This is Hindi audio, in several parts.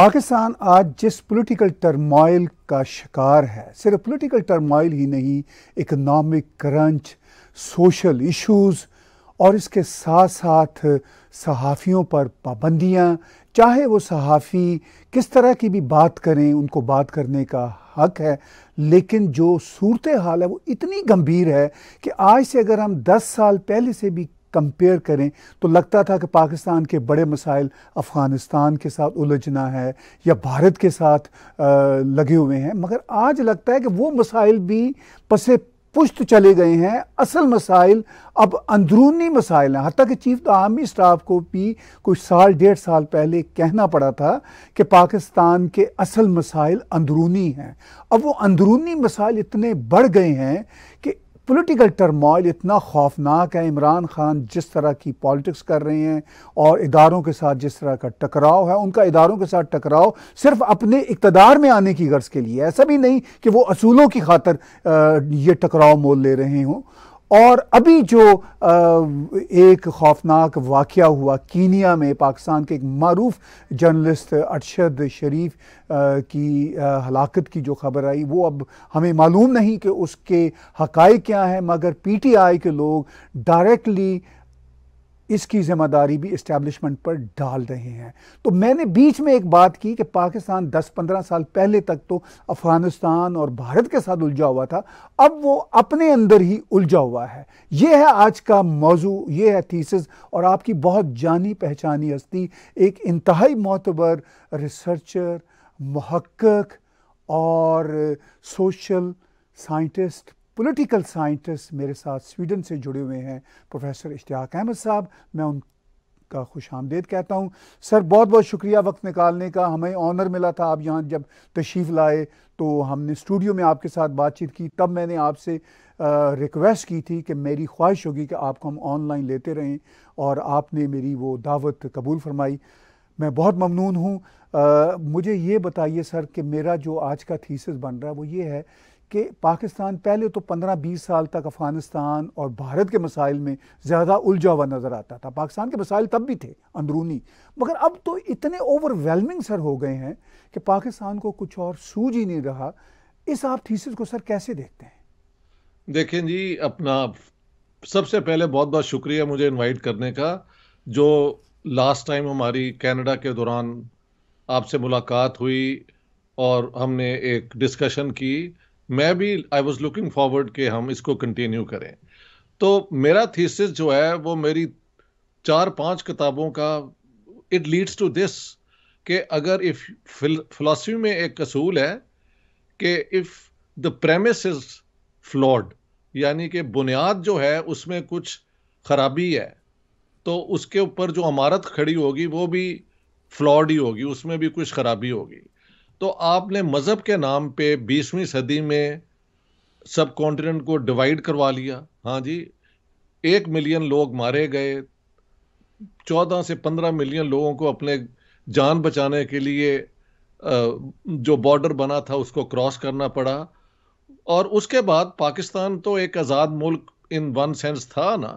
पाकिस्तान आज जिस पॉलिटिकल टर्मोइल का शिकार है सिर्फ पॉलिटिकल टर्मोइल ही नहीं इकोनॉमिक क्रंच सोशल इश्यूज और इसके साथ साथ सहाफ़ियों पर पाबंदियाँ चाहे वो सहाफ़ी किस तरह की भी बात करें उनको बात करने का हक है लेकिन जो सूरत हाल है वो इतनी गंभीर है कि आज से अगर हम 10 साल पहले से भी कंपेयर करें तो लगता था कि पाकिस्तान के बड़े मसाइल अफ़गानिस्तान के साथ उलझना है या भारत के साथ आ, लगे हुए हैं मगर आज लगता है कि वो मसाइल भी पसे पुश्त चले गए हैं असल मसाइल अब अंदरूनी मसाइल हैं हती कि चीफ आर्मी स्टाफ को भी कुछ साल डेढ़ साल पहले कहना पड़ा था कि पाकिस्तान के असल मसाइल अंदरूनी हैं अब वो अंदरूनी मसाइल इतने बढ़ गए हैं कि पॉलिटिकल टर्मोइल इतना खौफनाक है इमरान खान जिस तरह की पॉलिटिक्स कर रहे हैं और इदारों के साथ जिस तरह का टकराव है उनका इदारों के साथ टकराव सिर्फ अपने इकतदार में आने की गर्ज के लिए ऐसा भी नहीं कि वो असूलों की खातर ये टकराव मोल ले रहे हों और अभी जो एक खौफनाक वाक़ हुआ कीनिया में पाकिस्तान के एक मरूफ जर्नलिस्ट अरशद शरीफ की हलाकत की जो खबर आई वो अब हमें मालूम नहीं कि उसके हक़ क्या हैं मगर पीटीआई के लोग डायरेक्टली इसकी ज़िम्मेदारी भी इस्टेब्लिशमेंट पर डाल रहे हैं तो मैंने बीच में एक बात की कि पाकिस्तान 10-15 साल पहले तक तो अफ़गानिस्तान और भारत के साथ उलझा हुआ था अब वो अपने अंदर ही उलझा हुआ है ये है आज का मौजू ये है थीसिस और आपकी बहुत जानी पहचानी हस्ती एक इंतहाई मोतबर रिसर्चर महक्क और सोशल साइंटिस्ट पॉलिटिकल साइंटिस्ट मेरे साथ स्वीडन से जुड़े हुए हैं प्रोफेसर इश्तियाक अहमद साहब मैं उनका खुश आमदेद कहता हूँ सर बहुत बहुत शुक्रिया वक्त निकालने का हमें ऑनर मिला था आप यहाँ जब तशीफ़ लाए तो हमने स्टूडियो में आपके साथ बातचीत की तब मैंने आपसे रिक्वेस्ट की थी कि मेरी ख्वाहिश होगी कि आपको हम ऑनलाइन लेते रहें और आपने मेरी वो दावत कबूल फरमाई मैं बहुत ममनून हूँ मुझे ये बताइए सर कि मेरा जो आज का थीसिस बन रहा है वो ये है कि पाकिस्तान पहले तो 15-20 साल तक अफ़गानिस्तान और भारत के मसाइल में ज़्यादा उलझा हुआ नज़र आता था पाकिस्तान के मसाइल तब भी थे अंदरूनी मगर अब तो इतने ओवरवेलमिंग सर हो गए हैं कि पाकिस्तान को कुछ और सूझ ही नहीं रहा इस आप थीसिस को सर कैसे देखते हैं देखें जी अपना सबसे पहले बहुत बहुत शुक्रिया मुझे इन्वाइट करने का जो लास्ट टाइम हमारी कैनेडा के दौरान आपसे मुलाकात हुई और हमने एक डिस्कशन की मैं भी आई वॉज लुकिंग फॉरवर्ड कि हम इसको कंटिन्यू करें तो मेरा थीसिस जो है वो मेरी चार पांच किताबों का इट लीड्स टू दिस कि अगर इफ फिलासफी में एक असूल है कि if the premise is flawed यानी कि बुनियाद जो है उसमें कुछ खराबी है तो उसके ऊपर जो अमारत खड़ी होगी वो भी फ्लॉड ही होगी उसमें भी कुछ खराबी होगी तो आपने मज़हब के नाम पे 20वीं सदी में सब कॉन्टिनेंट को डिवाइड करवा लिया हाँ जी एक मिलियन लोग मारे गए चौदह से पंद्रह मिलियन लोगों को अपने जान बचाने के लिए जो बॉर्डर बना था उसको क्रॉस करना पड़ा और उसके बाद पाकिस्तान तो एक आज़ाद मुल्क इन वन सेंस था ना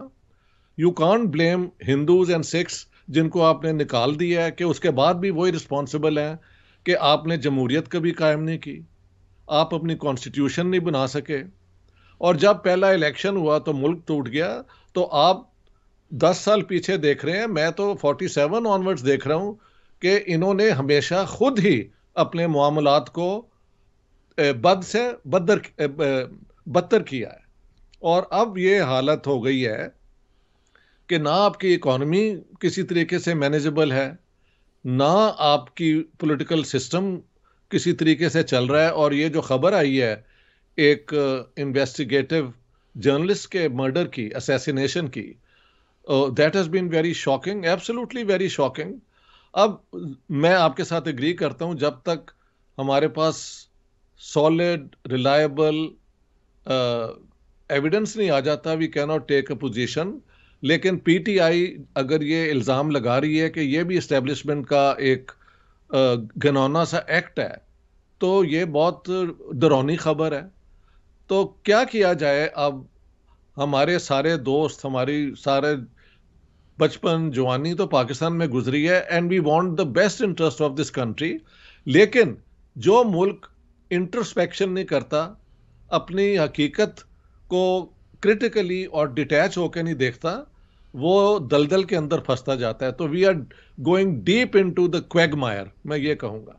you can't blame Hindus and Sikhs जिनको आपने निकाल दिया है कि उसके बाद भी वही रिस्पॉन्सिबल हैं कि आपने जमहूरियत कभी कायम नहीं की आप अपनी कॉन्स्टिट्यूशन नहीं बना सके और जब पहला इलेक्शन हुआ तो मुल्क टूट गया तो आप 10 साल पीछे देख रहे हैं मैं तो 47 ऑनवर्ड्स देख रहा हूँ कि इन्होंने हमेशा खुद ही अपने मामलात को बद से बदर बदतर किया है और अब ये हालत हो गई है कि ना आपकी इकॉनमी किसी तरीके से मैनेजेबल है ना आपकी पॉलिटिकल सिस्टम किसी तरीके से चल रहा है और ये जो खबर आई है एक इन्वेस्टिगेटिव uh, जर्नलिस्ट के मर्डर की असेसिनेशन की that has been very shocking absolutely very shocking अब मैं आपके साथ एग्री करता हूँ जब तक हमारे पास सॉलिड रिलायबल एविडेंस नहीं आ जाता we can not take a position लेकिन पीटीआई अगर ये इल्ज़ाम लगा रही है कि ये भी इस्टेब्लिशमेंट का एक घनौना सा एक्ट है तो ये बहुत डरौनी खबर है तो क्या किया जाए अब हमारे सारे दोस्त हमारी सारे बचपन जवानी तो पाकिस्तान में गुजरी है and we want the best interest of this country लेकिन जो मुल्क इंट्रोस्पेक्शन नहीं करता अपनी हकीकत को क्रिटिकली और डिटैच होकर नहीं देखता वो दलदल के अंदर फंसता जाता है तो we are going deep into the quagmire मैं ये कहूँगा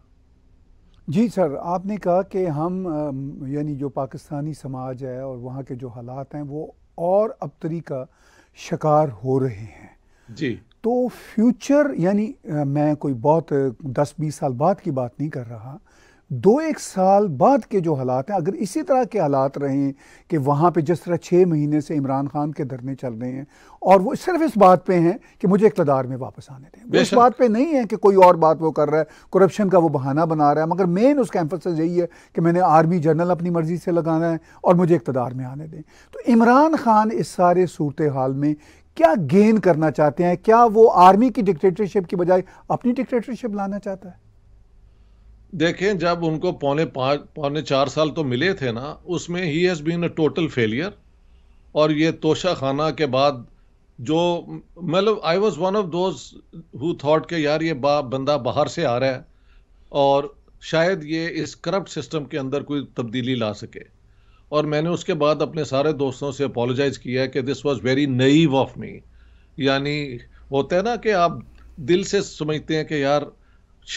जी सर आपने कहा कि हम यानी जो पाकिस्तानी समाज है और वहाँ के जो हालात हैं वो और अबतरी का शिकार हो रहे हैं जी तो फ्यूचर यानी मैं कोई बहुत दस बीस साल बाद की बात नहीं कर रहा दो एक साल बाद के जो हालात हैं अगर इसी तरह के हालात रहें कि वहाँ पे जिस तरह छः महीने से इमरान खान के धरने चल रहे हैं और वो सिर्फ इस बात पे हैं कि मुझे इकतदार में वापस आने दें वो इस बात पे नहीं है कि कोई और बात वो कर रहा है करप्शन का वो बहाना बना रहा है मगर मेन उसका एम्फोसिस यही है कि मैंने आर्मी जनरल अपनी मर्जी से लगाना है और मुझे इकतदार में आने दें तो इमरान खान इस सारे सूरत हाल में क्या गेन करना चाहते हैं क्या वो आर्मी की डिक्टेटरशिप की बजाय अपनी डिक्टेटरशिप लाना चाहता है देखें जब उनको पौने पाँच पौने चार साल तो मिले थे ना उसमें he has been a total failure और ये तोशा खाना के बाद जो मतलब I was one of those who thought के यार ये बा, बंदा बाहर से आ रहा है और शायद ये इस करप्ट सिस्टम के अंदर कोई तब्दीली ला सके और मैंने उसके बाद अपने सारे दोस्तों से अपोलोजाइज़ किया कि this was very naive of me यानी होता है ना कि आप दिल से समझते हैं कि यार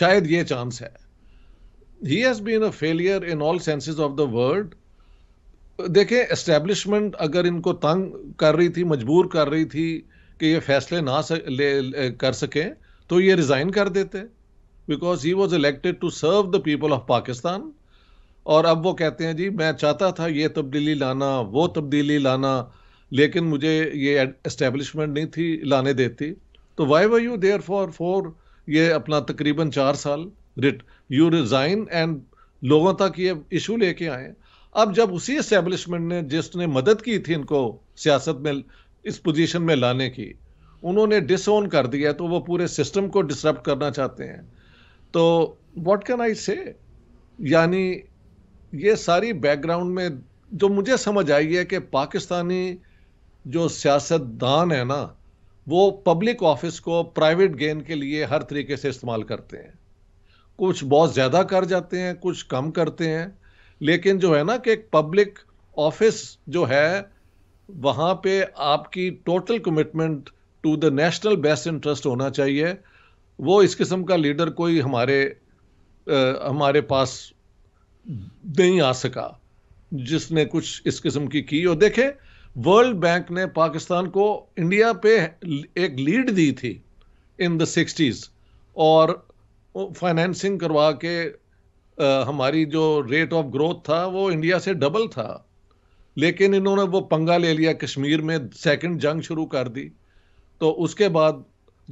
शायद ये चांस है he has been a failure in all senses of the word देखें एस्टेब्लिशमेंट अगर इनको तंग कर रही थी मजबूर कर रही थी कि ये फैसले ना सक, ले, ले कर सकें तो ये रिज़ाइन कर देते because he was elected to serve the people of Pakistan और अब वो कहते हैं जी मैं चाहता था ये तब्दीली लाना वो तब्दीली लाना लेकिन मुझे ये इस्टेब्लिशमेंट नहीं थी लाने देती तो why why you therefore four ये अपना तकरीबन चार साल रिट यू रिजाइन एंड लोगों तक ये इशू लेके आए अब जब उसी इस्टेब्लिशमेंट ने जिसने मदद की थी इनको सियासत में इस पोजीशन में लाने की उन्होंने डिसोन कर दिया तो वो पूरे सिस्टम को डिस्टर्ब करना चाहते हैं तो व्हाट कैन आई से यानी ये सारी बैकग्राउंड में जो मुझे समझ आई है कि पाकिस्तानी जो सियासतदान है ना वो पब्लिक ऑफिस को प्राइवेट गेन के लिए हर तरीके से इस्तेमाल करते हैं कुछ बहुत ज़्यादा कर जाते हैं कुछ कम करते हैं लेकिन जो है ना कि एक पब्लिक ऑफिस जो है वहाँ पे आपकी total commitment to the national best interest होना चाहिए वो इस किस्म का लीडर कोई हमारे आ, हमारे पास नहीं आ सका जिसने कुछ इस किस्म की की और देखे वर्ल्ड बैंक ने पाकिस्तान को इंडिया पे एक लीड दी थी इन द सिक्सटीज़ और फाइनेंसिंग करवा के आ, हमारी जो रेट ऑफ ग्रोथ था वो इंडिया से डबल था लेकिन इन्होंने वो पंगा ले लिया कश्मीर में सेकंड जंग शुरू कर दी तो उसके बाद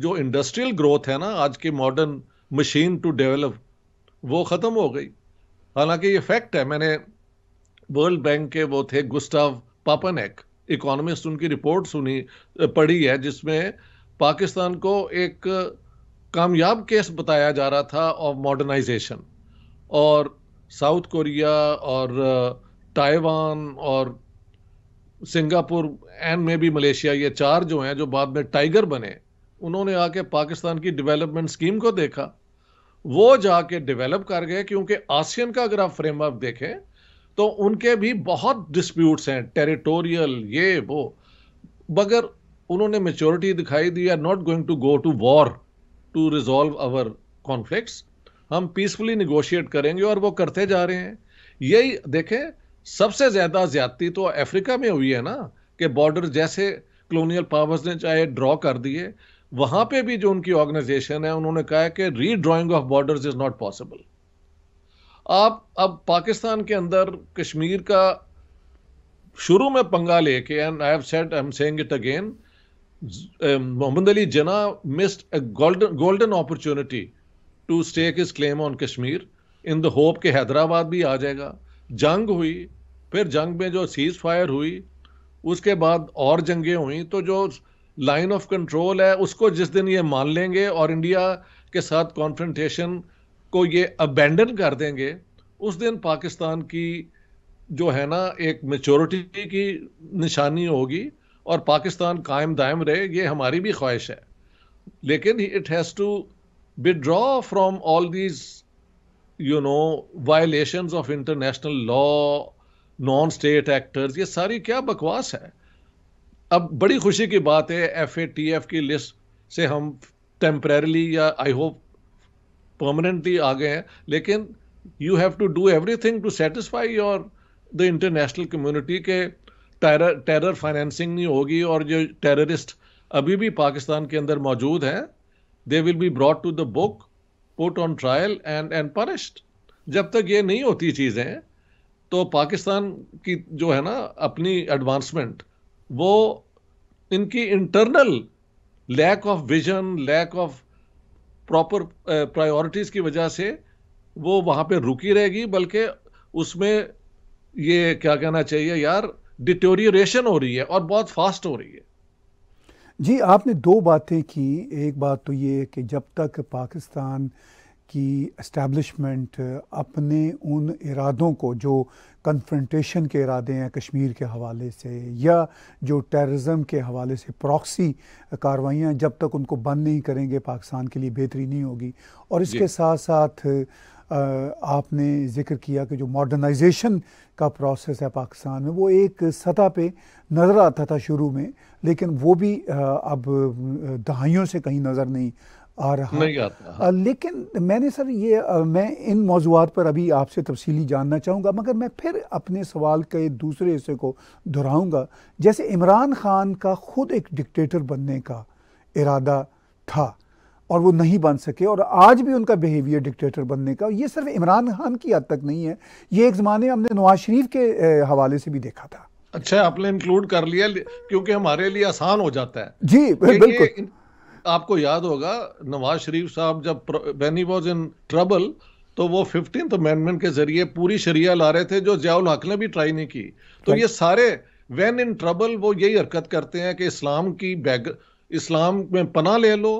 जो इंडस्ट्रियल ग्रोथ है ना आज की मॉडर्न मशीन टू डेवलप वो ख़त्म हो गई हालांकि ये फैक्ट है मैंने वर्ल्ड बैंक के वो थे गुस्टाव पापनेक इकोनॉमिस्ट उनकी रिपोर्ट सुनी पढ़ी है जिसमें पाकिस्तान को एक कामयाब केस बताया जा रहा था ऑफ मॉडर्नाइजेशन और साउथ कोरिया और ताइवान uh, और सिंगापुर एंड में भी मलेशिया ये चार जो हैं जो बाद में टाइगर बने उन्होंने आके पाकिस्तान की डेवलपमेंट स्कीम को देखा वो जाके डेवलप कर गए क्योंकि आसियन का अगर आप फ्रेमवर्क देखें तो उनके भी बहुत डिस्प्यूट्स हैं टेरिटोरियल ये वो मगर उन्होंने मेचोरिटी दिखाई दी are not going to go to war to resolve our conflicts हम पीसफुली निगोशिएट करेंगे और वो करते जा रहे हैं यही देखें सबसे ज्यादा ज्यादती तो अफ्रीका में हुई है ना कि बॉर्डर जैसे कलोनियल पावर्स ने चाहे ड्रॉ कर दिए वहां पे भी जो उनकी ऑर्गेनाइजेशन है उन्होंने कहा है कि redrawing of borders is not possible आप अब पाकिस्तान के अंदर कश्मीर का शुरू में पंगा लेके and I have said I am saying it again Muhammad um, Ali Jinnah missed a golden golden opportunity to stake his claim on Kashmir in the hope कि हैदराबाद भी आ जाएगा जंग हुई फिर जंग में जो सीज फायर हुई उसके बाद और जंगें हुई तो जो लाइन ऑफ कंट्रोल है उसको जिस दिन ये मान लेंगे और इंडिया के साथ कॉन्फ्रेंटेशन को ये अबेंडन कर देंगे उस दिन पाकिस्तान की जो है ना एक मेचोरिटी की निशानी होगी और पाकिस्तान कायम दायम रहे ये हमारी भी ख्वाहिश है लेकिन it has to withdraw from all these you know violations of international law non state actors ये सारी क्या बकवास है अब बड़ी खुशी की बात है एफ ए टी एफ की लिस्ट से हम टेम्परेली या आई होप परमानेंटली आ गए हैं लेकिन you have to do everything to satisfy your the international community के टेरर टेरर फाइनेंसिंग नहीं होगी और जो टेररिस्ट अभी भी पाकिस्तान के अंदर मौजूद हैं they will be brought to the book put on trial and and punished जब तक ये नहीं होती चीज़ें तो पाकिस्तान की जो है ना अपनी एडवांसमेंट वो इनकी internal lack of vision lack of proper priorities की वजह से वो वहाँ पे रुकी रहेगी बल्कि उसमें ये क्या कहना चाहिए यार डिटोरियोरेशन हो रही है और बहुत फास्ट हो रही है जी आपने दो बातें की एक बात तो ये कि जब तक पाकिस्तान की इस्टेब्लिशमेंट अपने उन इरादों को जो कन्फ्रेंटेशन के इरादे हैं कश्मीर के हवाले से या जो टेररिज्म के हवाले से प्रॉक्सी कार्रवाइयाँ जब तक उनको बंद नहीं करेंगे पाकिस्तान के लिए बेहतरी नहीं होगी और इसके साथ साथ आपने जिक्र किया कि जो मॉडर्नाइजेशन का प्रोसेस है पाकिस्तान में वो एक सतह पे नज़र आता था शुरू में लेकिन वो भी अब दहाइयों से कहीं नज़र नहीं आ रहा नहीं आता लेकिन मैंने सर ये मैं इन मौजूद पर अभी आपसे तफसीली जानना चाहूँगा मगर मैं फिर अपने सवाल के दूसरे हिस्से को दोहराऊँगा जैसे इमरान खान का ख़ुद एक डिक्टेटर बनने का इरादा था और वो नहीं बन सके और आज भी उनका बिहेवियर डिक्टेटर बनने का ये सिर्फ इमरान खान की हद तक नहीं है ये एक ज़माने हमने नवाज शरीफ के हवाले से भी देखा था अच्छा आपने इंक्लूड कर लिया क्योंकि हमारे लिए आसान हो जाता है जी बिल्कुल आपको याद होगा नवाज शरीफ साहब जब वैन वॉज इन ट्रबल तो वो फिफ्टीन अमेंडमेंट के जरिए पूरी शरिया ला रहे थे जो जयाउल हक ने भी ट्राई नहीं की तो ये सारे वैन इन ट्रबल वो यही हरकत करते हैं कि इस्लाम की बैग इस्लाम में पना ले लो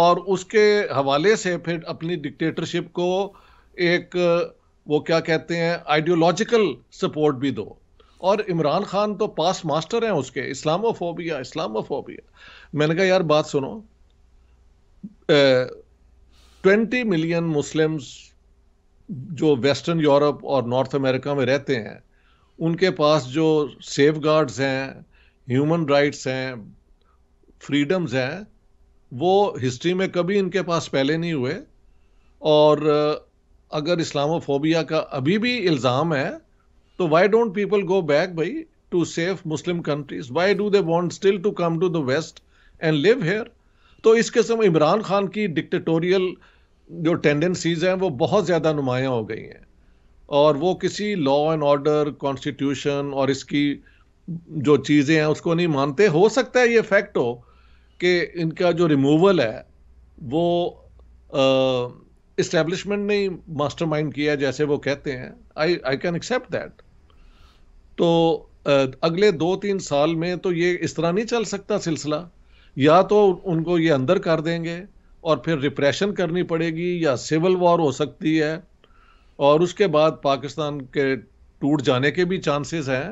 और उसके हवाले से फिर अपनी डिक्टेटरशिप को एक वो क्या कहते हैं आइडियोलॉजिकल सपोर्ट भी दो और इमरान खान तो पास मास्टर हैं उसके इस्लामोफोबिया इस्लामोफोबिया मैंने कहा यार बात सुनो ट्वेंटी मिलियन मुस्लिम्स जो वेस्टर्न यूरोप और नॉर्थ अमेरिका में रहते हैं उनके पास जो सेफ गार्ड्स हैं ह्यूमन राइट्स हैं फ्रीडम्स हैं वो हिस्ट्री में कभी इनके पास पहले नहीं हुए और अगर इस्लामोफोबिया का अभी भी इल्ज़ाम है तो why don't people go back भाई to safe Muslim countries why do they want still to come to the West and live here तो इस किस्म इमरान खान की डिक्टेटोरियल जो टेंडेंसीज़ हैं वो बहुत ज़्यादा नुमायाँ हो गई हैं और वो किसी लॉ एंड ऑर्डर कॉन्स्टिट्यूशन और इसकी जो चीज़ें हैं उसको नहीं मानते हो सकता है ये फैक्ट हो कि इनका जो रिमूवल है वो इस्टेब्लिशमेंट ने माइंड किया जैसे वो कहते हैं I I can accept that तो आ, अगले दो तीन साल में तो ये इस तरह नहीं चल सकता सिलसिला या तो उनको ये अंदर कर देंगे और फिर रिप्रेशन करनी पड़ेगी या सिविल वॉर हो सकती है और उसके बाद पाकिस्तान के टूट जाने के भी चांसेस हैं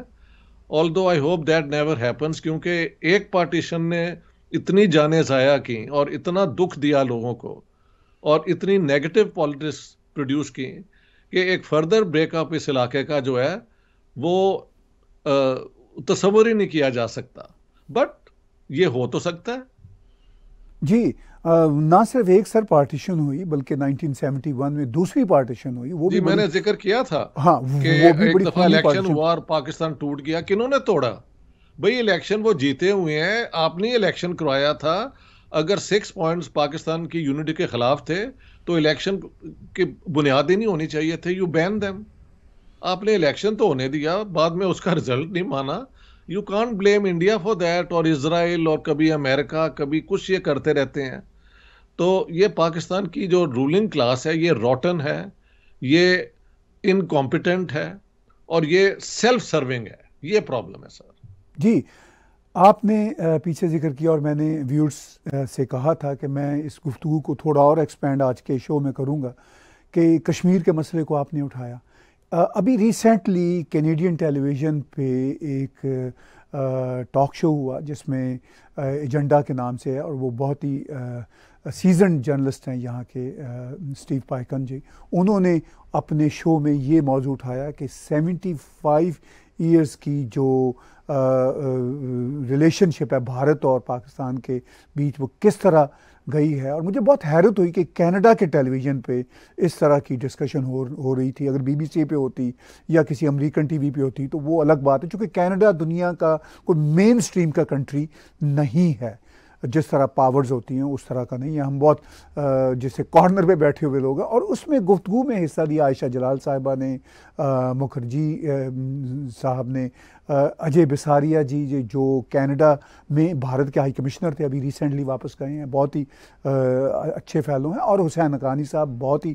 although I hope that never happens क्योंकि एक पार्टीशन ने इतनी जाने ज़ाया की और इतना दुख दिया लोगों को और इतनी नेगेटिव पॉलिटिक्स प्रोड्यूस की कि एक फर्दर ब्रेकअप इस इलाके का जो है वो तस्वर ही नहीं किया जा सकता बट ये हो तो सकता है जी ना सिर्फ एक सर पार्टीशन हुई बल्कि 1971 में दूसरी पार्टीशन हुई वो भी मैंने जिक्र किया था हाँ कि वो भी एक बड़ी दफा इलेक्शन हुआ और पाकिस्तान टूट गया किन्होंने तोड़ा भाई इलेक्शन वो जीते हुए हैं आपने इलेक्शन करवाया था अगर सिक्स पॉइंट्स पाकिस्तान की यूनिटी के खिलाफ थे तो इलेक्शन के बुनियाद ही नहीं होनी चाहिए थे यू बैन देम आपने इलेक्शन तो होने दिया बाद में उसका रिजल्ट नहीं माना you can't blame India for that और इसराइल और कभी अमेरिका कभी कुछ ये करते रहते हैं तो ये पाकिस्तान की जो रूलिंग क्लास है ये रॉटन है ये इनकॉम्पिटेंट है और ये सेल्फ सर्विंग है ये प्रॉब्लम है सर जी आपने पीछे जिक्र किया और मैंने व्यूर्स से कहा था कि मैं इस गुफ्तु को थोड़ा और एक्सपेंड आज के शो में करूँगा कि कश्मीर के मसले को आपने उठाया अभी रिसेंटली कैनेडियन टेलीविज़न पे एक टॉक शो हुआ जिसमें एजेंडा के नाम से है और वो बहुत ही सीजन जर्नलिस्ट हैं यहाँ के स्टीव पाइकन जी उन्होंने अपने शो में ये मौजू उठाया कि 75 ईयर्स की जो रिलेशनशिप है भारत और पाकिस्तान के बीच वो किस तरह गई है और मुझे बहुत हैरत हुई कि कनाडा के टेलीविज़न पे इस तरह की डिस्कशन हो हो रही थी अगर बीबीसी पे होती या किसी अमेरिकन टीवी पे होती तो वो अलग बात है क्योंकि कनाडा दुनिया का कोई मेन स्ट्रीम का कंट्री नहीं है जिस तरह पावर्स होती हैं उस तरह का नहीं है हम बहुत जैसे कॉर्नर पे बैठे हुए लोग हैं और उसमें गुफ्तु में हिस्सा दिया आयशा जलाल साहिबा ने मुखर्जी साहब ने अजय बिसारिया जी जो कनाडा में भारत के हाई कमिश्नर थे अभी रिसेंटली वापस गए हैं बहुत ही अच्छे फैलो हैं और हुसैन अकानी साहब बहुत ही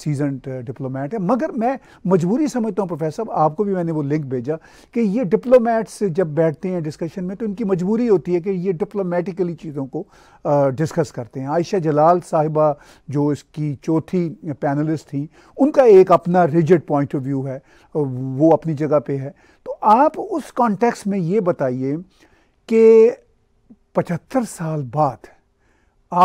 सीजन डिप्लोमेट है मगर मैं मजबूरी समझता हूँ प्रोफेसर साहब आपको भी मैंने वो लिंक भेजा कि ये डिप्लोमेट्स जब बैठते हैं डिस्कशन में तो इनकी मजबूरी होती है कि ये डिप्लोमेटिकली चीज़ों को डिस्कस करते हैं आयशा जलाल साहिबा जो इसकी चौथी पैनलिस्ट थी उनका एक अपना रिजिड पॉइंट ऑफ व्यू है वो अपनी जगह पर है तो आप उस कॉन्टेक्स्ट में ये बताइए कि पचहत्तर साल बाद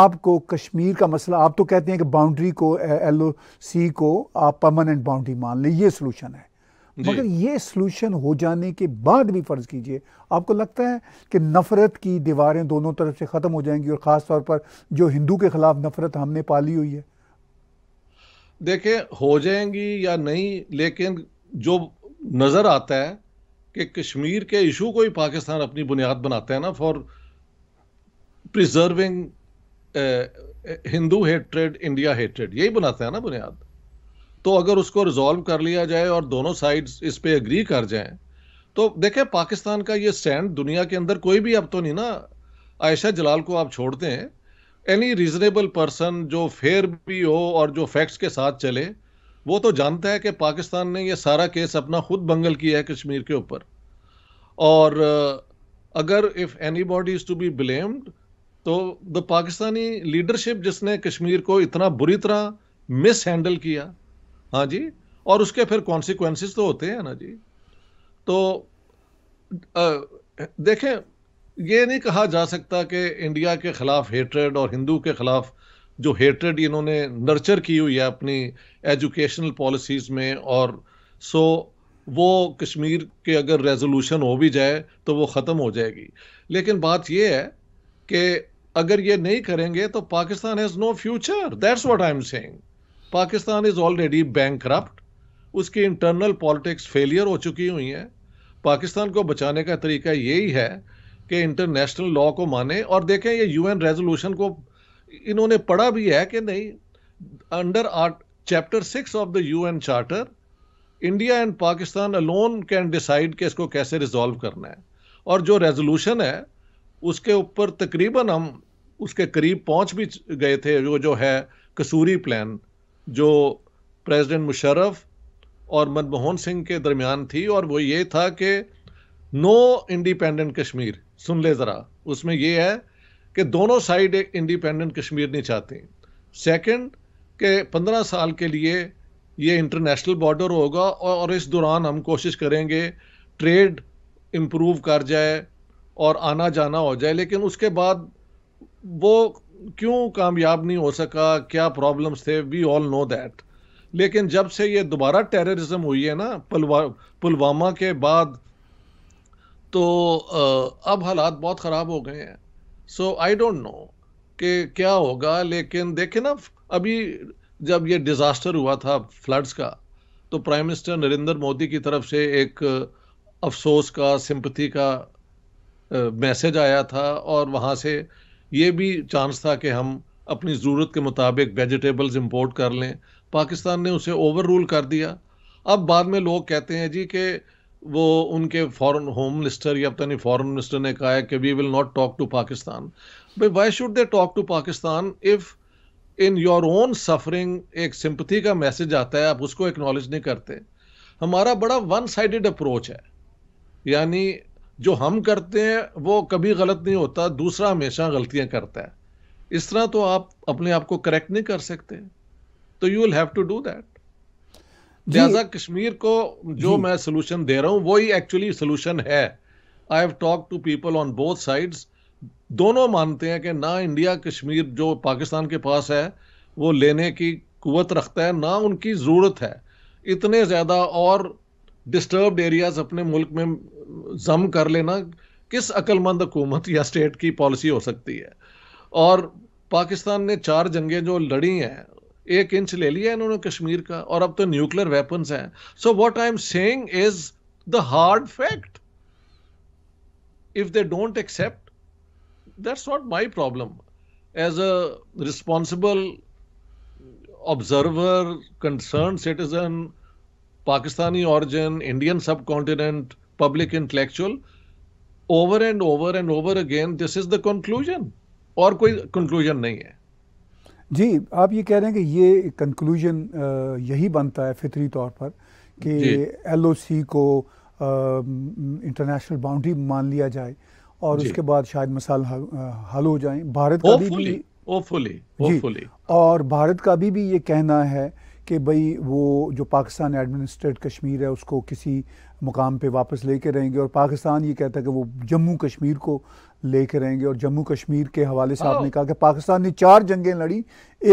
आपको कश्मीर का मसला आप तो कहते हैं कि बाउंड्री को एल ओ सी को आप परमानेंट बाउंड्री मान लें ये सोलूशन है मगर ये सोलूशन हो जाने के बाद भी फ़र्ज़ कीजिए आपको लगता है कि नफ़रत की दीवारें दोनों तरफ से ख़त्म हो जाएंगी और ख़ास तौर पर जो हिंदू के ख़िलाफ़ नफ़रत हमने पाली हुई है देखिये हो जाएंगी या नहीं लेकिन जो नज़र आता है कि कश्मीर के इशू को ही पाकिस्तान अपनी बुनियाद बनाता है ना for preserving Hindu hatred India hatred यही बनाते हैं ना बुनियाद तो अगर उसको रिजॉल्व कर लिया जाए और दोनों साइड्स इस पे एग्री कर जाएं तो देखें पाकिस्तान का ये स्टैंड दुनिया के अंदर कोई भी अब तो नहीं ना आयशा जलाल को आप छोड़ते हैं एनी रीजनेबल पर्सन जो फेयर भी हो और जो फैक्ट्स के साथ चले वो तो जानता है कि पाकिस्तान ने ये सारा केस अपना खुद बंगल किया है कश्मीर के ऊपर और अगर if anybody is to be blamed तो द पाकिस्तानी लीडरशिप जिसने कश्मीर को इतना बुरी तरह मिस हैंडल किया हाँ जी और उसके फिर कॉन्सिक्वेंसिस तो होते हैं ना जी तो आ, देखें ये नहीं कहा जा सकता कि इंडिया के खिलाफ हेट्रेड और हिंदू के खिलाफ जो हेट्रेड इन्होंने नर्चर की हुई है अपनी एजुकेशनल पॉलिसीज में और सो so, वो कश्मीर के अगर रेजोल्यूशन हो भी जाए तो वो ख़त्म हो जाएगी लेकिन बात ये है कि अगर ये नहीं करेंगे तो Pakistan has no future that's what I am saying Pakistan is already bank उसकी इंटरनल पॉलिटिक्स फेलियर हो चुकी हुई हैं पाकिस्तान को बचाने का तरीका यही है कि इंटरनेशनल लॉ को माने और देखें ये यूएन रेजोल्यूशन को इन्होंने पढ़ा भी है कि नहीं under art chapter six of the UN charter India and Pakistan alone can decide कि इसको कैसे रिजॉल्व करना है और जो रेजोल्यूशन है उसके ऊपर तकरीबन हम उसके करीब पहुंच भी गए थे जो जो है कसूरी प्लान जो प्रेसिडेंट मुशर्रफ और मनमोहन सिंह के दरमियान थी और वो ये था कि नो इंडिपेंडेंट कश्मीर सुन ले ज़रा उसमें ये है कि दोनों साइड एक इंडिपेंडेंट कश्मीर नहीं चाहती सेकंड के पंद्रह साल के लिए ये इंटरनेशनल बॉर्डर होगा और इस दौरान हम कोशिश करेंगे ट्रेड इम्प्रूव कर जाए और आना जाना हो जाए लेकिन उसके बाद वो क्यों कामयाब नहीं हो सका क्या प्रॉब्लम्स थे वी ऑल नो दैट लेकिन जब से ये दोबारा टेररिज्म हुई है ना पुलवा पुलवामा के बाद तो अब हालात बहुत ख़राब हो गए हैं सो आई डोंट नो कि क्या होगा लेकिन देखें ना अभी जब ये डिजास्टर हुआ था फ्लड्स का तो प्राइम मिनिस्टर नरेंद्र मोदी की तरफ से एक अफसोस का सिंपति का मैसेज आया था और वहाँ से ये भी चांस था कि हम अपनी ज़रूरत के मुताबिक वेजिटेबल्स इंपोर्ट कर लें पाकिस्तान ने उसे ओवर रूल कर दिया अब बाद में लोग कहते हैं जी कि वो उनके फॉरेन होम मिनिस्टर या पता नहीं फॉरेन मिनिस्टर ने कहा है कि we will not talk to Pakistan भाई why should they talk to Pakistan if in your own suffering एक सिंपथी का मैसेज आता है आप उसको एक्नॉलेज नहीं करते हमारा बड़ा वन साइडेड अप्रोच है यानी जो हम करते हैं वो कभी गलत नहीं होता दूसरा हमेशा गलतियां करता है इस तरह तो आप अपने आप को करेक्ट नहीं कर सकते तो you will have to do that लिहाजा कश्मीर को जो मैं सोल्यूशन दे रहा हूँ वही एक्चुअली सोल्यूशन है I have talk to people on both sides दोनों मानते हैं कि ना इंडिया कश्मीर जो पाकिस्तान के पास है वो लेने की क़ुत रखता है ना उनकी ज़रूरत है इतने ज़्यादा और डिस्टर्ब एरियाज अपने मुल्क में जम कर लेना किस अक्लमंद हुकूमत या स्टेट की पॉलिसी हो सकती है और पाकिस्तान ने चार जंगें जो लड़ी हैं एक इंच ले लिया इन्होंने कश्मीर का और अब तो न्यूक्लियर वेपन्स हैं so what I am saying is the hard fact if they don't accept that's not my problem. As a responsible observer, concerned citizen, Pakistani origin, Indian subcontinent, public intellectual, over and over and over again, this is the conclusion. और कोई कंक्लूजन नहीं है जी आप ये कह रहे हैं कि ये कंक्लूजन यही बनता है फितरी तौर पर कि एलओसी को इंटरनेशनल बाउंड्री मान लिया जाए और उसके बाद शायद मसाल हल हो जाए भारत का भी, भी ओफुली, ओफुली। और भारत का भी भी ये कहना है कि भाई वो जो पाकिस्तान एडमिनिस्ट्रेट कश्मीर है उसको किसी मुकाम पे वापस लेके रहेंगे और पाकिस्तान ये कहता है कि वो जम्मू कश्मीर को लेकर रहेंगे और जम्मू कश्मीर के हवाले से आपने कहा कि पाकिस्तान ने चार जंगें लड़ी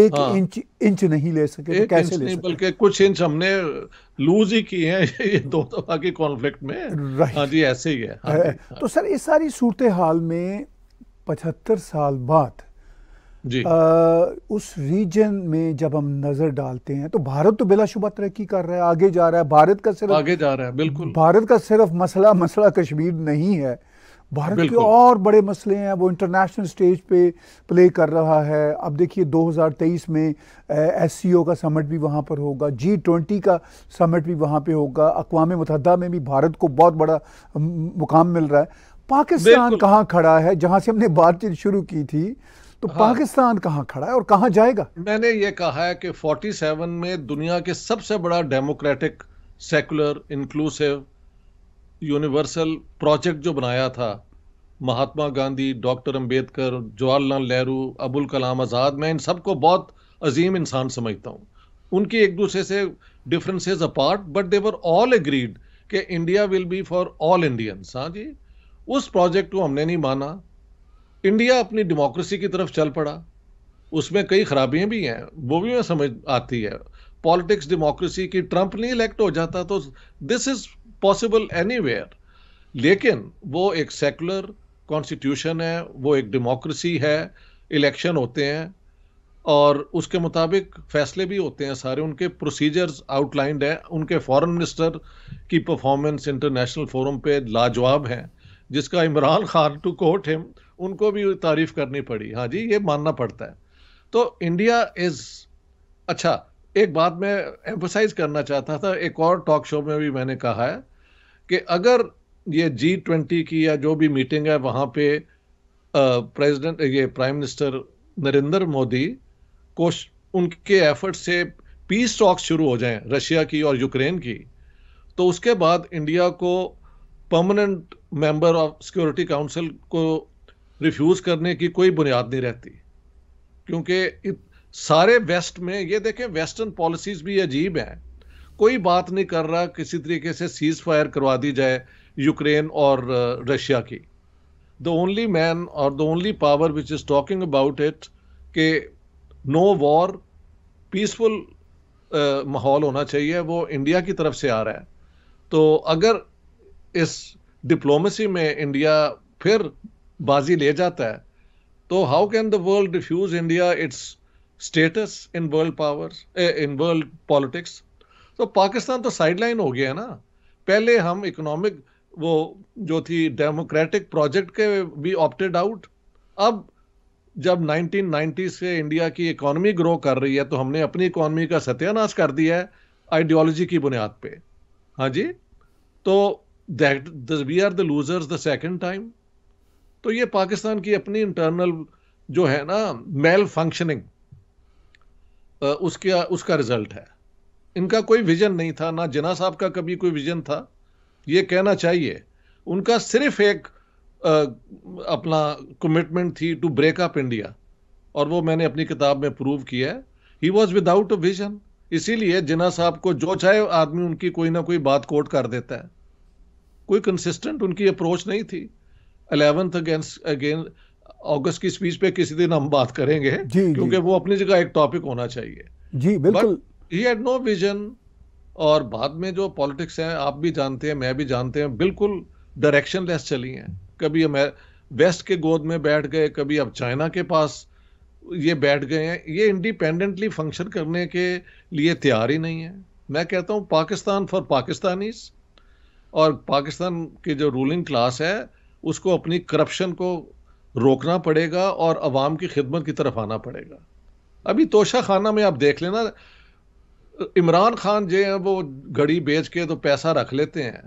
एक हाँ। इंच इंच नहीं ले सके तो कैसे ले सके बल्कि कुछ इंच हमने लूज ही की है ये दो दफा के कॉन्फ्लिक्ट में हाँ जी ऐसे ही है हाँ हाँ। तो सर इस सारी सूरत हाल में पचहत्तर साल बाद जी आ, उस रीजन में जब हम नजर डालते हैं तो भारत तो बिलाशुबा तरक्की कर रहा है आगे जा रहा है भारत का सिर्फ आगे जा रहा है बिल्कुल भारत का सिर्फ मसला मसला कश्मीर नहीं है भारत के और बड़े मसले हैं वो इंटरनेशनल स्टेज पे प्ले कर रहा है अब देखिए 2023 में एस का समिट भी वहाँ पर होगा जी ट्वेंटी का समिट भी वहाँ पे होगा अकवा मतहदा में भी भारत को बहुत बड़ा मुकाम मिल रहा है पाकिस्तान कहाँ खड़ा है जहाँ से हमने बातचीत शुरू की थी तो हाँ, पाकिस्तान कहाँ खड़ा है और कहाँ जाएगा मैंने ये कहा है कि 47 में दुनिया के सबसे बड़ा democratic secular inclusive universal project जो बनाया था महात्मा गांधी डॉक्टर अंबेडकर जवाहरलाल नेहरू अबुल कलाम आज़ाद मैं इन सबको बहुत अजीम इंसान समझता हूँ उनकी एक दूसरे से differences apart but they were all agreed कि India will be for all Indians हाँ जी उस प्रोजेक्ट को हमने नहीं माना इंडिया अपनी डेमोक्रेसी की तरफ चल पड़ा उसमें कई खराबियां भी हैं वो भी मैं समझ आती है पॉलिटिक्स डेमोक्रेसी की ट्रंप नहीं इलेक्ट हो जाता तो दिस इज पॉसिबल एनीवेयर लेकिन वो एक सेकुलर कॉन्स्टिट्यूशन है वो एक डेमोक्रेसी है इलेक्शन होते हैं और उसके मुताबिक फैसले भी होते हैं सारे उनके प्रोसीजर्स आउटलाइंड हैं उनके फॉरेन मिनिस्टर की परफॉर्मेंस इंटरनेशनल फोरम पे लाजवाब है जिसका Imran Khan to quote him उनको भी तारीफ करनी पड़ी हाँ जी ये मानना पड़ता है तो इंडिया इज अच्छा एक बात मैं एम्फोसाइज करना चाहता था एक और टॉक शो में भी मैंने कहा है कि अगर ये जी ट्वेंटी की या जो भी मीटिंग है वहाँ पे प्रेसिडेंट ये प्राइम मिनिस्टर नरेंद्र मोदी को उनके एफर्ट से पीस टॉक्स शुरू हो जाएं रशिया की और यूक्रेन की तो उसके बाद इंडिया को permanent member of security council को रिफ्यूज़ करने की कोई बुनियाद नहीं रहती क्योंकि सारे वेस्ट में ये देखें वेस्टर्न पॉलिसीज़ भी अजीब हैं कोई बात नहीं कर रहा किसी तरीके से सीज फायर करवा दी जाए यूक्रेन और रशिया uh, की द ओनली मैन और the only power which is talking about it कि नो वॉर पीसफुल माहौल होना चाहिए वो इंडिया की तरफ से आ रहा है तो अगर इस डिप्लोमेसी में इंडिया फिर बाजी ले जाता है तो how can the world refuse India its status in world powers in world politics तो पाकिस्तान तो साइडलाइन हो गया है ना पहले हम इकोनॉमिक वो जो थी डेमोक्रेटिक प्रोजेक्ट के भी ऑप्टेड आउट अब जब 1990 से इंडिया की इकोनॉमी ग्रो कर रही है तो हमने अपनी इकोनॉमी का सत्यानाश कर दिया है आइडियोलॉजी की बुनियाद पे हाँ जी तो that we are the losers the second time तो ये पाकिस्तान की अपनी इंटरनल जो है ना मेल फंक्शनिंग उसका उसका रिजल्ट है इनका कोई विजन नहीं था ना जिना साहब का कभी कोई विजन था ये कहना चाहिए उनका सिर्फ एक आ, अपना कमिटमेंट थी टू ब्रेक अप इंडिया और वो मैंने अपनी किताब में प्रूव किया है he was without a vision इसीलिए जिना साहब को जो चाहे आदमी उनकी कोई ना कोई बात कोट कर देता है कोई कंसिस्टेंट उनकी अप्रोच नहीं थी अलेवेंथ अगेंस्ट अगेन अगस्त की स्पीच पे किसी दिन हम बात करेंगे जी, क्योंकि जी. वो अपनी जगह एक टॉपिक होना चाहिए जी बिल्कुल But, he had no vision और बाद में जो पॉलिटिक्स हैं आप भी जानते हैं मैं भी जानते हैं बिल्कुल डायरेक्शन लेस चली हैं कभी हमें वेस्ट के गोद में बैठ गए कभी अब चाइना के पास ये बैठ गए हैं ये इंडिपेंडेंटली फंक्शन करने के लिए तैयार ही नहीं है मैं कहता हूँ पाकिस्तान फॉर पाकिस्तानीज और पाकिस्तान के जो रूलिंग क्लास है उसको अपनी करप्शन को रोकना पड़ेगा और अवाम की खिदमत की तरफ आना पड़ेगा अभी तोशा खाना में आप देख लेना इमरान खान जो हैं वो घड़ी बेच के तो पैसा रख लेते हैं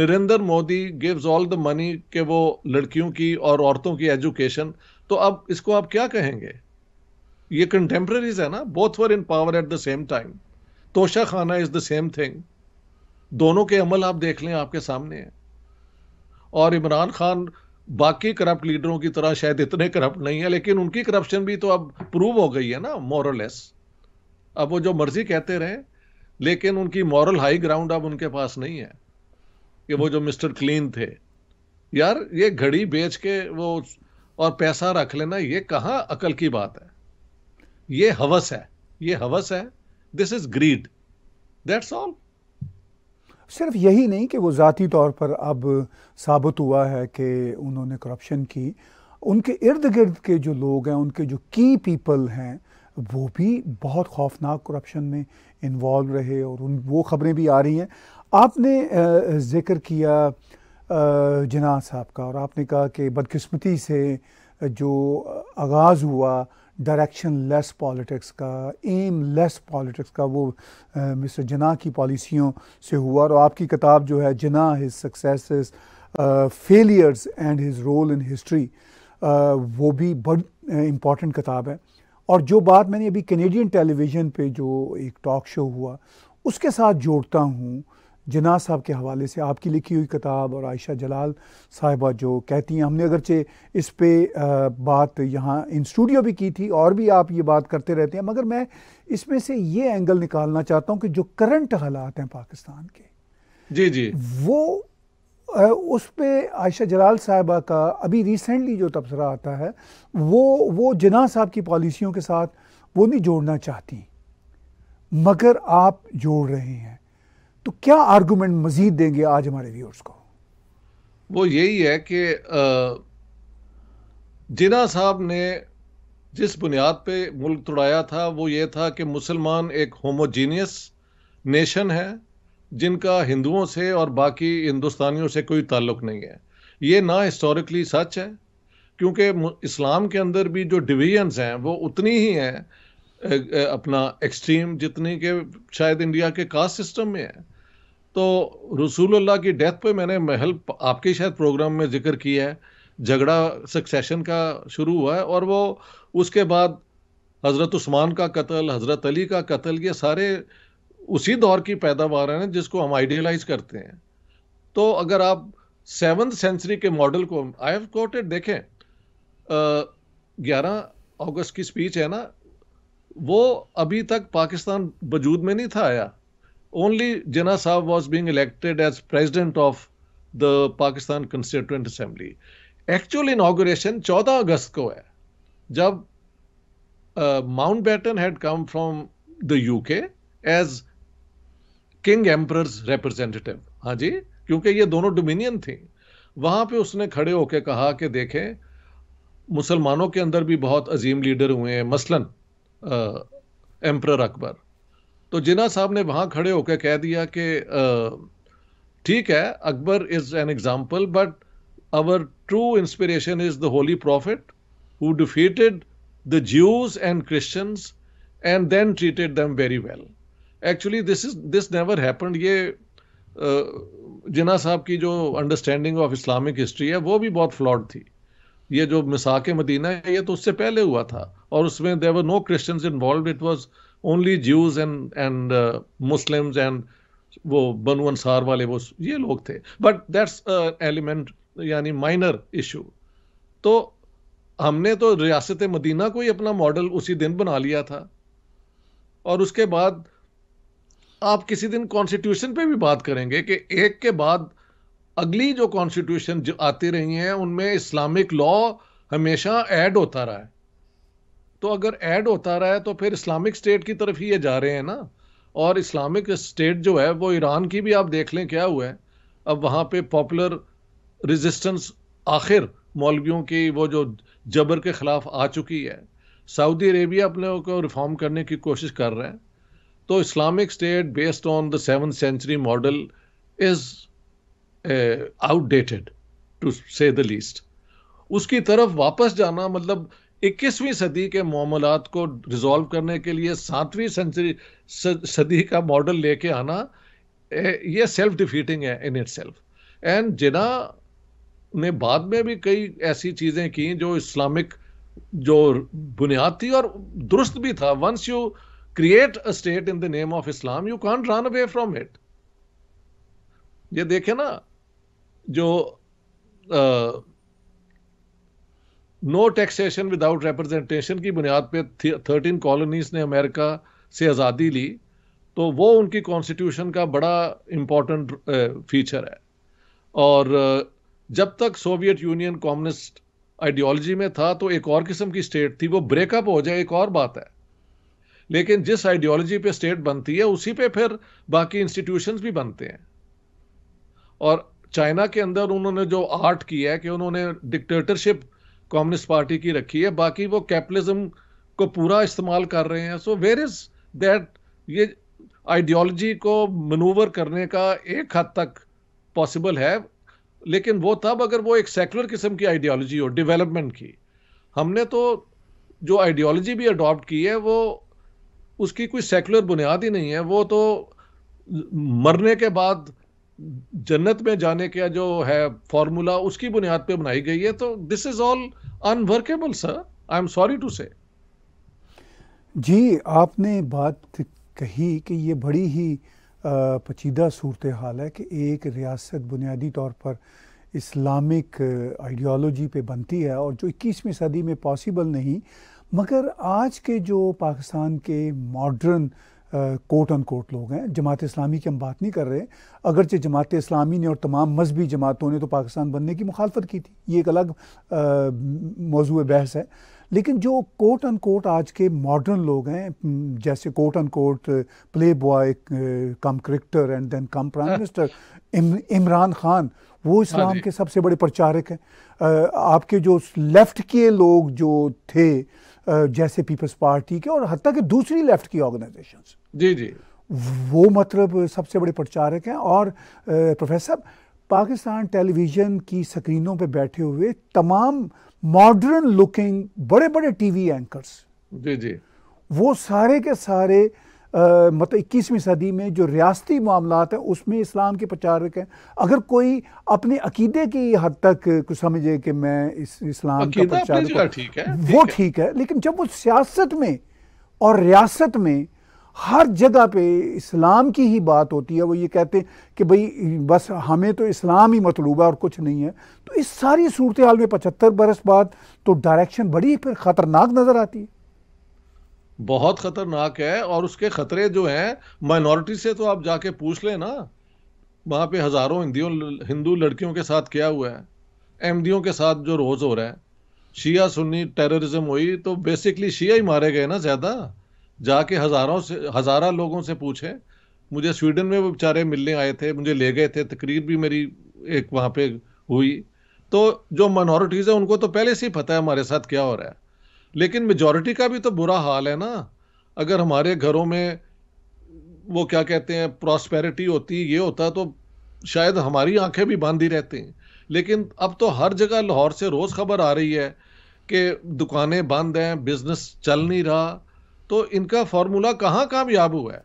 Narendra Modi gives all the money के वो लड़कियों की और औरतों की एजुकेशन तो अब इसको आप क्या कहेंगे ये कंटेम्प्रेरीज है ना both were in power at the same time Toshakhana is the same thing दोनों के अमल आप देख लें आपके सामने हैं और इमरान खान बाकी करप्ट लीडरों की तरह शायद इतने करप्ट नहीं है लेकिन उनकी करप्शन भी तो अब प्रूव हो गई है ना मोरलेस अब वो जो मर्जी कहते रहे लेकिन उनकी मॉरल हाई ग्राउंड अब उनके पास नहीं है कि वो जो मिस्टर क्लीन थे यार ये घड़ी बेच के वो और पैसा रख लेना ये कहाँ अकल की बात है ये हवस है ये हवस है this is greed that's all सिर्फ यही नहीं कि वो ज़ाती तौर पर अब साबित हुआ है कि उन्होंने करप्शन की उनके इर्द गिर्द के जो लोग हैं उनके जो की पीपल हैं वो भी बहुत खौफनाक करप्शन में इन्वॉल्व रहे और उन वो ख़बरें भी आ रही हैं आपने ज़िक्र किया जनाज साहब का और आपने कहा कि बदकिस्मती से जो आगाज़ हुआ डायरेक्शन लेस पॉलिटिक्स का एम लेस पॉलिटिक्स का वो मिस्टर जना की पॉलिसियों से हुआ और आपकी किताब जो है Jinnah his success failures and his role in history वो भी बड़ इम्पॉर्टेंट किताब है और जो बात मैंने अभी कैनेडियन टेलीविज़न पे जो एक टॉक शो हुआ उसके साथ जोड़ता हूँ जनाज साहब के हवाले से आपकी लिखी हुई किताब और आयशा जलाल साहिबा जो कहती हैं हमने अगरचे इस पर बात यहाँ इन स्टूडियो भी की थी और भी आप ये बात करते रहते हैं मगर मैं इसमें से ये एंगल निकालना चाहता हूँ कि जो करंट हालात हैं पाकिस्तान के जी जी वो उस पर आयशा जलाल साहबा का अभी रिसेंटली जो तबसरा आता है वो वो जना साहब की पॉलिसियों के साथ वो नहीं जोड़ना चाहती मगर आप जोड़ रहे हैं तो क्या आर्गूमेंट मजीद देंगे आज हमारे व्यूअर्स को वो यही है कि जिना साहब ने जिस बुनियाद पे मुल्क तोड़ाया था वो ये था कि मुसलमान एक होमोजीनियस नेशन है जिनका हिंदुओं से और बाकी हिंदुस्तानियों से कोई ताल्लुक नहीं है ये ना हिस्टोरिकली सच है क्योंकि इस्लाम के अंदर भी जो डिवीजन्स हैं वो उतनी ही हैं अपना एक्सट्रीम जितनी के शायद इंडिया के कास्ट सिस्टम में है तो रसूलुल्लाह की डेथ पे मैंने महल आपके शायद प्रोग्राम में जिक्र किया है झगड़ा सक्सेशन का शुरू हुआ है और वो उसके बाद हज़रत उस्मान का कत्ल हज़रत अली का कत्ल ये सारे उसी दौर की पैदावार है ना जिसको हम आइडियलाइज करते हैं तो अगर आप सेवन सेंचुरी के मॉडल को आई हैव कोटेड देखें ग्यारह अगस्त की स्पीच है ना वो अभी तक पाकिस्तान वजूद में नहीं था आया only Jinnah Sahab was being elected as president of the Pakistan constituent assembly actual inauguration चौदह अगस्त को है जब Mountbatten had come from the UK as king emperor's representative हाँ जी क्योंकि ये दोनों डोमिनियन थी वहां पे उसने खड़े होके कहा कि देखें मुसलमानों के अंदर भी बहुत अजीम लीडर हुए हैं मसलन एम्प्रर अकबर तो जिना साहब ने वहां खड़े होकर कह दिया कि ठीक है Akbar is an example but our true inspiration is the holy prophet who defeated the Jews and Christians and then treated them very well actually this is this never happened ये जिना साहब की जो अंडरस्टैंडिंग ऑफ इस्लामिक हिस्ट्री है वो भी बहुत फ्लॉड थी ये जो मिसाक मदीना है ये तो उससे पहले हुआ था और उसमें there were no Christians involved it was only Jews and and Muslims and वो बनु अंसार वाले वो ये लोग थे बट दैट्स एलिमेंट यानी माइनर इशू तो हमने तो रियासत मदीना को ही अपना मॉडल उसी दिन बना लिया था और उसके बाद आप किसी दिन कॉन्स्टिट्यूशन पे भी बात करेंगे कि एक के बाद अगली जो कॉन्स्टिट्यूशन जो आती रही हैं उनमें इस्लामिक लॉ हमेशा ऐड होता रहा है तो अगर ऐड होता रहा है तो फिर इस्लामिक स्टेट की तरफ ही ये जा रहे हैं ना और इस्लामिक स्टेट जो है वो ईरान की भी आप देख लें क्या हुआ है अब वहाँ पे पॉपुलर रेजिस्टेंस आखिर मौलवियों की वो जो जबर के खिलाफ आ चुकी है सऊदी अरेबिया अपने को रिफॉर्म करने की कोशिश कर रहे हैं तो Islamic state based on the seven century model is outdated to say the least उसकी तरफ वापस जाना मतलब 21वीं सदी के मामलों को रिजॉल्व करने के लिए सातवीं सेंचुरी सदी का मॉडल लेके आना uh, ये सेल्फ डिफीटिंग है in itself and Jinnah ने बाद में भी कई ऐसी चीज़ें की जो इस्लामिक जो बुनियाद थी और दुरुस्त भी था once you create a state in the name of Islam, you can't run away from it. ये देखे ना जो नो टैक्सेशन विदाउट रिप्रेजेंटेशन की बुनियाद पे थर्टीन कॉलोनीज ने अमेरिका से आज़ादी ली तो वो उनकी कॉन्स्टिट्यूशन का बड़ा इंपॉर्टेंट फीचर है और जब तक सोवियत यूनियन कम्युनिस्ट आइडियोलॉजी में था तो एक और किस्म की स्टेट थी वो ब्रेकअप हो जाए एक और बात है लेकिन जिस आइडियोलॉजी पे स्टेट बनती है उसी पे फिर बाकी इंस्टीट्यूशंस भी बनते हैं और चाइना के अंदर उन्होंने जो आर्ट किया है कि उन्होंने डिक्टेटरशिप कम्युनिस्ट पार्टी की रखी है बाकी वो कैपिटलिज्म को पूरा इस्तेमाल कर रहे हैं सो वेर इज दैट ये आइडियोलॉजी को मनूवर करने का एक हद तक पॉसिबल है लेकिन वो तब अगर वो एक सेकुलर किस्म की आइडियोलॉजी हो डेवलपमेंट की हमने तो जो आइडियोलॉजी भी अडॉप्ट की है वो उसकी कोई सेकुलर बुनियाद ही नहीं है वो तो मरने के बाद जन्नत में जाने का जो है फॉर्मूला उसकी बुनियाद पे बनाई गई है तो this is all unworkable sir I am sorry to say जी आपने बात कही कि ये बड़ी ही पचीदा सूरत हाल है कि एक रियासत बुनियादी तौर पर इस्लामिक आइडियोलॉजी पे बनती है और जो इक्कीसवीं सदी में पॉसिबल नहीं मगर आज के जो पाकिस्तान के मॉडर्न कोट अन कोट लोग हैं जमात इस्लामी की हम बात नहीं कर रहे अगरचे जमात इस्लामी ने और तमाम मजहबी जमातों ने तो पाकिस्तान बनने की मुखालफत की थी ये एक अलग मौजू बहस है लेकिन जो कोट अन कोट आज के मॉडर्न लोग हैं जैसे quote unquote playboy cum cricketer and then cum prime हाँ। मिनिस्टर इमरान खान वो हाँ इस्लाम के सबसे बड़े प्रचारक हैं आपके जो लेफ्ट के लोग जो थे जैसे पीपल्स पार्टी के और हत्या के दूसरी लेफ्ट की ऑर्गेनाइजेशन जी जी वो मतलब सबसे बड़े प्रचारक हैं और प्रोफेसर साहब पाकिस्तान टेलीविज़न की स्क्रीनों पे बैठे हुए तमाम मॉडर्न लुकिंग बड़े बड़े टीवी एंकर्स जी जी वो सारे के सारे मतलब इक्कीसवीं सदी में जो रियासती मामला हैं उसमें इस्लाम के प्रचारक हैं अगर कोई अपने अकीदे की हद तक कुछ समझे कि मैं इस इस्लाम का प्रचारक ठीक है वो ठीक है लेकिन जब वो सियासत में और रियासत में हर जगह पे इस्लाम की ही बात होती है वो ये कहते हैं कि भाई बस हमें तो इस्लाम ही मतलूब है और कुछ नहीं है तो इस सारी सूरत हाल में पचहत्तर बरस बाद तो डायरेक्शन बड़ी फिर ख़तरनाक नज़र आती है बहुत खतरनाक है और उसके खतरे जो हैं माइनॉरिटी से तो आप जाके पूछ लें ना वहाँ पे हज़ारों हिंदियों हिंदू लड़कियों के साथ क्या हुआ है अहमदियों के साथ जो रोज़ हो रहा है शिया सुन्नी टेररिज्म हुई तो बेसिकली शिया ही मारे गए ना ज़्यादा जाके हज़ारों से हज़ारा लोगों से पूछे मुझे स्वीडन में वो बेचारे मिलने आए थे मुझे ले गए थे तकरीर भी मेरी एक वहाँ पे हुई तो जो माइनॉरिटीज़ है उनको तो पहले से ही पता है हमारे साथ क्या हो रहा है लेकिन मेजोरिटी का भी तो बुरा हाल है ना अगर हमारे घरों में वो क्या कहते हैं प्रॉस्पेरिटी होती ये होता तो शायद हमारी आंखें भी ही रहती हैं लेकिन अब तो हर जगह लाहौर से रोज़ खबर आ रही है कि दुकानें बंद हैं बिजनेस चल नहीं रहा तो इनका फार्मूला कहाँ कामयाब हुआ है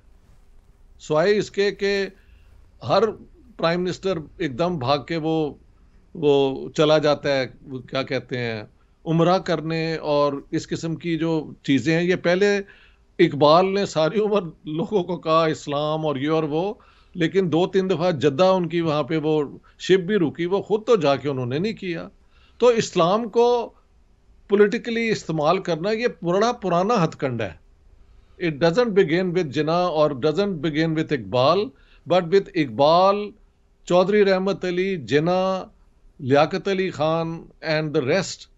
सोए इसके कि हर प्राइम मिनिस्टर एकदम भाग के वो वो चला जाता है क्या कहते हैं उम्र करने और इस किस्म की जो चीज़ें हैं ये पहले इकबाल ने सारी उम्र लोगों को कहा इस्लाम और ये और वो लेकिन दो तीन दफ़ा जद्दा उनकी वहाँ पे वो शिप भी रुकी वो खुद तो जाके उन्होंने नहीं किया तो इस्लाम को पॉलिटिकली इस्तेमाल करना ये बड़ा पुराना हथकंडा है it doesn't begin with Jinnah और doesn't begin with Iqbal but with Iqbal Chaudhry Rahmat Ali Jinnah Liaquat Ali Khan and the rest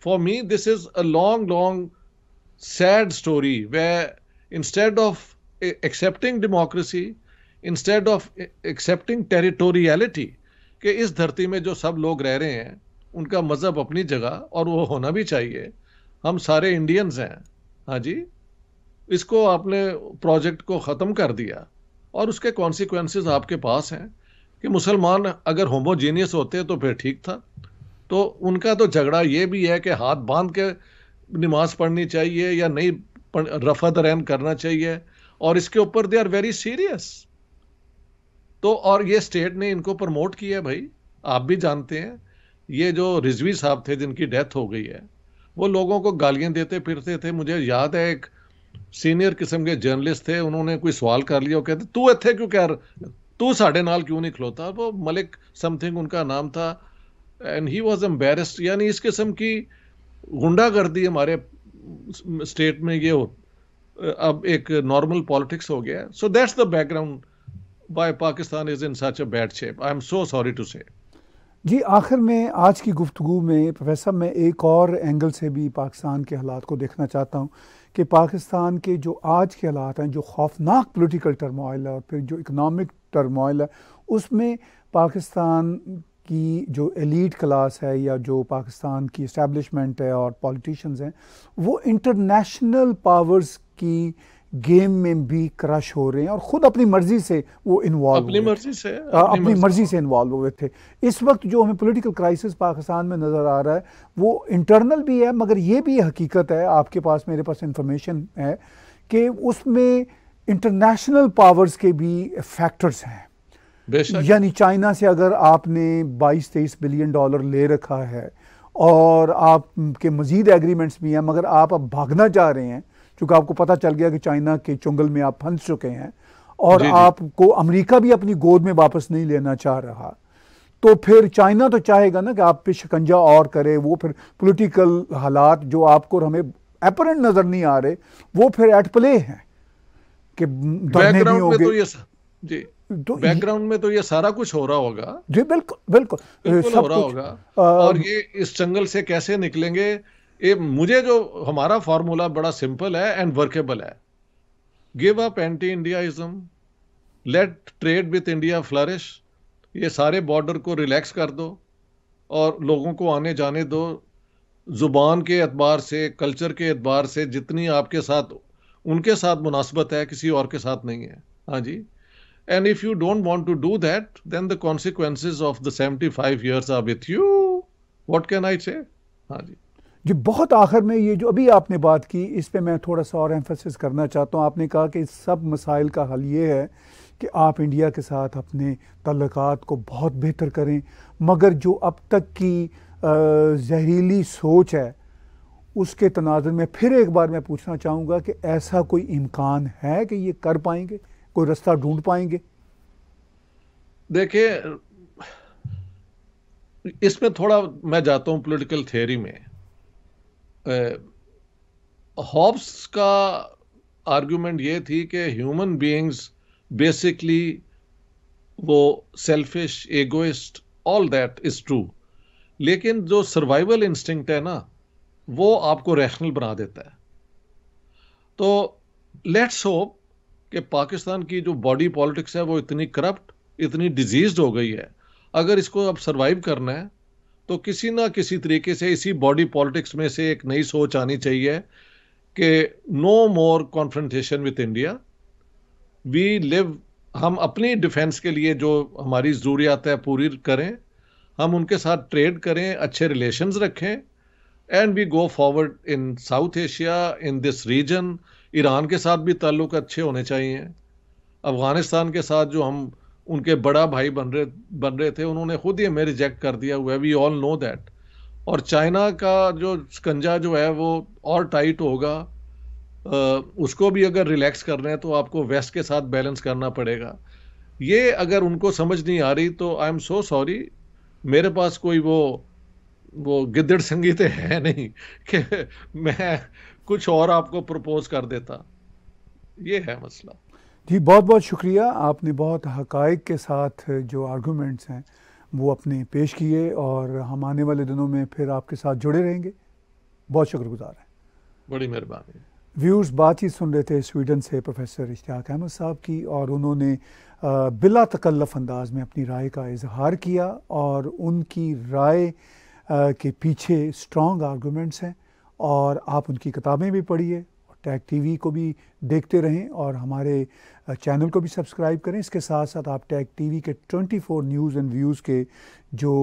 for me, this is a long, long, sad story where instead of accepting democracy, instead of accepting territoriality, कि इस धरती में जो सब लोग रह रहे हैं उनका मज़हब अपनी जगह और वो होना भी चाहिए हम सारे इंडियंस हैं हाँ जी इसको आपने प्रोजेक्ट को ख़त्म कर दिया और उसके कॉन्सिक्वेंसेस आपके पास हैं कि मुसलमान अगर होमोजेनियस होते तो फिर ठीक था तो उनका तो झगड़ा ये भी है कि हाथ बांध के नमाज पढ़नी चाहिए या नहीं रफा दरहन करना चाहिए और इसके ऊपर दे आर वेरी सीरियस तो और ये स्टेट ने इनको प्रमोट किया है भाई आप भी जानते हैं ये जो रिजवी साहब थे जिनकी डेथ हो गई है वो लोगों को गालियां देते फिरते थे मुझे याद है एक सीनियर किस्म के जर्नलिस्ट थे उन्होंने कोई सवाल कर लिया वो कहते तू इतने क्यों कह तू साढ़े नाल क्यों नहीं खलोता वो मलिक समथिंग उनका नाम था एंड ही वॉज एम्बेरस्ड यानी इस किस्म की गुंडागर्दी हमारे स्टेट में ये हो अब एक नॉर्मल पॉलिटिक्स हो गया so that's the background by Pakistan is in such a bad shape I am so sorry to say जी आखिर में आज की गुफ्तु में प्रोफेसर मैं एक और एंगल से भी पाकिस्तान के हालात को देखना चाहता हूँ कि पाकिस्तान के जो आज के हालात हैं जो खौफनाक पॉलिटिकल टर्मोइल है और फिर जो इकनॉमिक टर्मोइल है उसमें पाकिस्तान की जो एलीट क्लास है या जो पाकिस्तान की इस्टेब्लिशमेंट है और पॉलिटिशियंस हैं वो इंटरनेशनल पावर्स की गेम में भी क्रश हो रहे हैं और ख़ुद अपनी मर्ज़ी से वो इन्वॉल्व अपनी मर्ज़ी से हाँ, अपनी, अपनी मर्ज़ी से इन्वॉल्व हुए थे इस वक्त जो हमें पॉलिटिकल क्राइसिस पाकिस्तान में नज़र आ रहा है वो इंटरनल भी है मगर ये भी हकीकत है आपके पास मेरे पास इंफॉर्मेशन है कि उसमें इंटरनेशनल पावर्स के भी फैक्टर्स हैं यानी चाइना से अगर आपने 22 तेईस बिलियन डॉलर ले रखा है और आपके मज़ीद एग्रीमेंट्स भी हैं मगर आप अब भागना चाह रहे हैं चूँकि आपको पता चल गया कि चाइना के चुंगल में आप फंस चुके हैं और आपको अमेरिका भी अपनी गोद में वापस नहीं लेना चाह रहा तो फिर चाइना तो चाहेगा ना कि आप पे शिकंजा और करे वो फिर पॉलिटिकल हालात जो आपको और हमें अपरेंट नज़र नहीं आ रहे वो फिर एट प्ले हैं कि बैकग्राउंड में तो ये जी तो बैकग्राउंड में तो ये सारा कुछ हो रहा होगा जी बिल्कुल बिल्कुल बिल्कुल हो रहा होगा और ये इस चंगल से कैसे निकलेंगे ये मुझे जो हमारा फॉर्मूला बड़ा सिंपल है एंड वर्केबल है give up anti Indiaism let trade with India flourish ये सारे बॉर्डर को रिलैक्स कर दो और लोगों को आने जाने दो ज़ुबान के अतबार से कल्चर के अतबार से जितनी आपके साथ उनके साथ मुनासबत है किसी और के साथ नहीं है हाँ जी And if you don't want to do that, then the consequences of the 75 years are with you. What can I say? हाँ जी जी बहुत आखिर में ये जो अभी आपने बात की इस पे मैं थोड़ा सा और एम्फोसिस करना चाहता हूँ आपने कहा कि इस सब मसाइल का हल ये है कि आप इंडिया के साथ अपने तल्लक को बहुत बेहतर करें मगर जो अब तक की जहरीली सोच है उसके तनाजर में फिर एक बार मैं पूछना चाहूँगा कि ऐसा कोई इम्कान है कि ये कर पाएंगे कोई रास्ता ढूंढ पाएंगे देखिए इसमें थोड़ा मैं जाता हूं पॉलिटिकल थ्योरी में हॉब्स का आर्गुमेंट ये थी कि ह्यूमन बीइंग्स बेसिकली वो selfish egoist all that is true लेकिन जो सर्वाइवल इंस्टिंक्ट है ना वो आपको रैशनल बना देता है तो लेट्स होप कि पाकिस्तान की जो बॉडी पॉलिटिक्स है वो इतनी करप्ट इतनी डिजीज हो गई है अगर इसको अब सर्वाइव करना है तो किसी ना किसी तरीके से इसी बॉडी पॉलिटिक्स में से एक नई सोच आनी चाहिए कि no more confrontation with India we live हम अपनी डिफेंस के लिए जो हमारी ज़रूरियात है पूरी करें हम उनके साथ ट्रेड करें अच्छे रिलेशंस रखें and we go forward in South Asia in this region Iran के साथ भी ताल्लुक अच्छे होने चाहिए अफगानिस्तान के साथ जो हम उनके बड़ा भाई बन रहे बन रहे थे उन्होंने खुद ही हमें रिजेक्ट कर दिया हुआ है वी ऑल नो दैट और चाइना का जो शिकंजा जो है वो और टाइट होगा उसको भी अगर रिलैक्स करना है तो आपको वेस्ट के साथ बैलेंस करना पड़ेगा ये अगर उनको समझ नहीं आ रही तो आई एम सो सॉरी मेरे पास कोई वो वो गिद्दड़ संगीत है नहीं कि मैं कुछ और आपको प्रपोज कर देता ये है मसला जी बहुत बहुत शुक्रिया आपने बहुत हकाइक के साथ जो आर्गूमेंट्स हैं वो अपने पेश किए और हम आने वाले दिनों में फिर आपके साथ जुड़े रहेंगे बहुत शुक्रगुजार हैं बड़ी मेहरबानी व्यूर्स बातचीत सुन रहे थे स्वीडन से प्रोफेसर इश्तियाक अहमद साहब की और उन्होंने बिला तकल्लफ अंदाज में अपनी राय का इजहार किया और उनकी राय के पीछे स्ट्रॉन्ग आर्गूमेंट्स हैं और आप उनकी किताबें भी पढ़िए टैग टीवी को भी देखते रहें और हमारे चैनल को भी सब्सक्राइब करें इसके साथ साथ आप टैग टीवी के 24 न्यूज़ एंड व्यूज़ के जो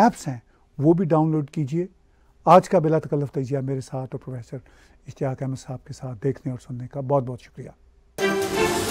ऐप्स हैं वो भी डाउनलोड कीजिए आज का बिला तकल्फ तजिया मेरे साथ और प्रोफेसर इश्तियाक अहमद साहब के साथ देखने और सुनने का बहुत बहुत शुक्रिया